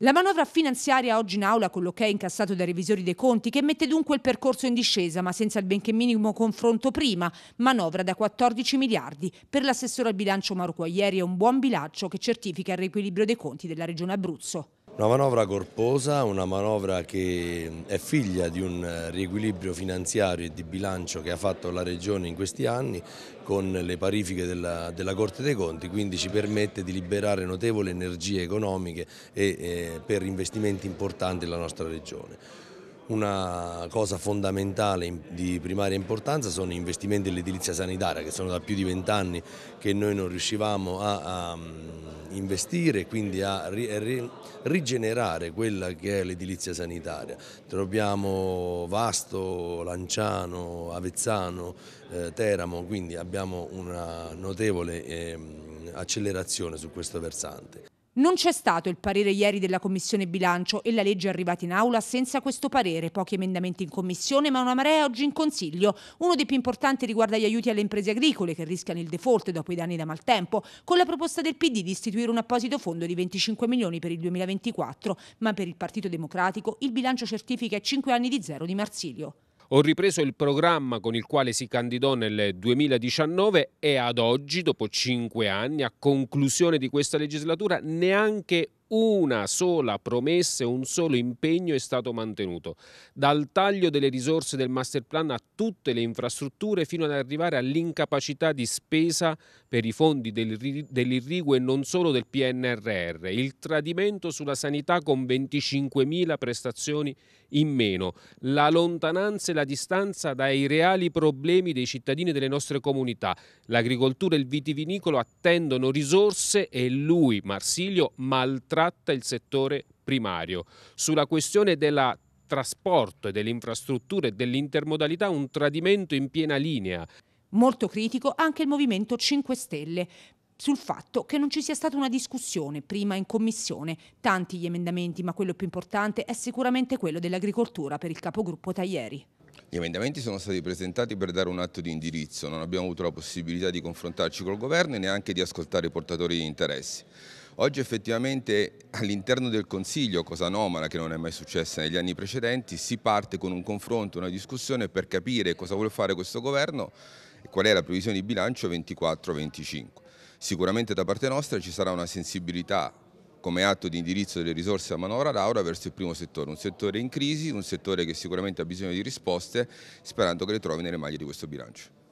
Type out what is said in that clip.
La manovra finanziaria oggi in aula con l'ok incassato dai revisori dei conti che mette dunque il percorso in discesa ma senza il benché minimo confronto prima, manovra da 14 miliardi. Per l'assessore al bilancio Mauro Quaglieri è un buon bilancio che certifica il riequilibrio dei conti della regione Abruzzo. Una manovra corposa, una manovra che è figlia di un eh, riequilibrio finanziario e di bilancio che ha fatto la Regione in questi anni con le parifiche della, della Corte dei Conti, quindi ci permette di liberare notevole energie economiche e, eh, per investimenti importanti nella nostra Regione. Una cosa fondamentale di primaria importanza sono gli investimenti nell'edilizia sanitaria che sono da più di vent'anni che noi non riuscivamo a, a mm, investire quindi a rigenerare quella che è l'edilizia sanitaria. Troviamo Vasto, Lanciano, Avezzano, eh, Teramo, quindi abbiamo una notevole eh, accelerazione su questo versante. Non c'è stato il parere ieri della Commissione bilancio e la legge è arrivata in aula senza questo parere, pochi emendamenti in Commissione ma una marea oggi in Consiglio. Uno dei più importanti riguarda gli aiuti alle imprese agricole che rischiano il default dopo i danni da maltempo, con la proposta del PD di istituire un apposito fondo di 25 milioni per il 2024, ma per il Partito Democratico il bilancio certifica 5 anni di zero di Marsilio. Ho ripreso il programma con il quale si candidò nel 2019 e ad oggi, dopo cinque anni, a conclusione di questa legislatura, neanche una sola promessa e un solo impegno è stato mantenuto, dal taglio delle risorse del master plan a tutte le infrastrutture fino ad arrivare all'incapacità di spesa per i fondi dell'irrigo e non solo del PNRR, il tradimento sulla sanità con 25.000 prestazioni in meno, la lontananza e la distanza dai reali problemi dei cittadini e delle nostre comunità. L'agricoltura e il vitivinicolo attendono risorse e lui, Marsilio, maltratta tratta il settore primario. Sulla questione della trasporto e delle infrastrutture e dell'intermodalità un tradimento in piena linea. Molto critico anche il Movimento 5 Stelle sul fatto che non ci sia stata una discussione prima in commissione. Tanti gli emendamenti, ma quello più importante è sicuramente quello dell'agricoltura per il capogruppo Taglieri. Gli emendamenti sono stati presentati per dare un atto di indirizzo, non abbiamo avuto la possibilità di confrontarci col governo e neanche di ascoltare i portatori di interessi. Oggi effettivamente all'interno del Consiglio, cosa anomala che non è mai successa negli anni precedenti, si parte con un confronto, una discussione per capire cosa vuole fare questo governo e qual è la previsione di bilancio 24-25. Sicuramente da parte nostra ci sarà una sensibilità come atto di indirizzo delle risorse a manovra Laura verso il primo settore, un settore in crisi, un settore che sicuramente ha bisogno di risposte, sperando che le trovi nelle maglie di questo bilancio.